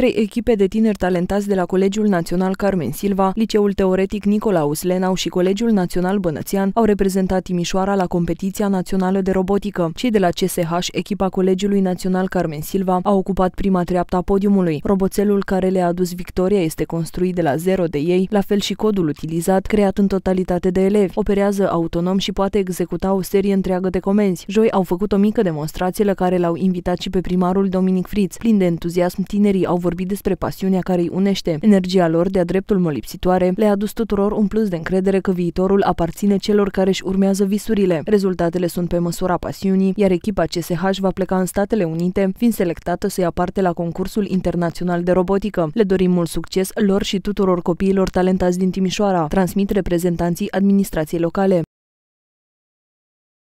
Trei echipe de tineri talentați de la Colegiul Național Carmen Silva, Liceul Teoretic Nicolaus Lenau și Colegiul Național Bănățean au reprezentat Timișoara la competiția națională de robotică. Cei de la CSH, echipa Colegiului Național Carmen Silva, au ocupat prima treaptă a podiumului. Roboțelul care le-a adus victoria este construit de la zero de ei, la fel și codul utilizat, creat în totalitate de elevi. Operează autonom și poate executa o serie întreagă de comenzi. Joi au făcut o mică demonstrație la care l-au invitat și pe primarul Dominic Friț. Plin de entuziasm, tinerii au vorbit despre pasiunea care îi unește. Energia lor, de-a dreptul molipsitoare, le-a adus tuturor un plus de încredere că viitorul aparține celor care își urmează visurile. Rezultatele sunt pe măsura pasiunii, iar echipa CSH va pleca în Statele Unite, fiind selectată să ia parte la concursul internațional de robotică. Le dorim mult succes lor și tuturor copiilor talentați din Timișoara, transmit reprezentanții administrației locale.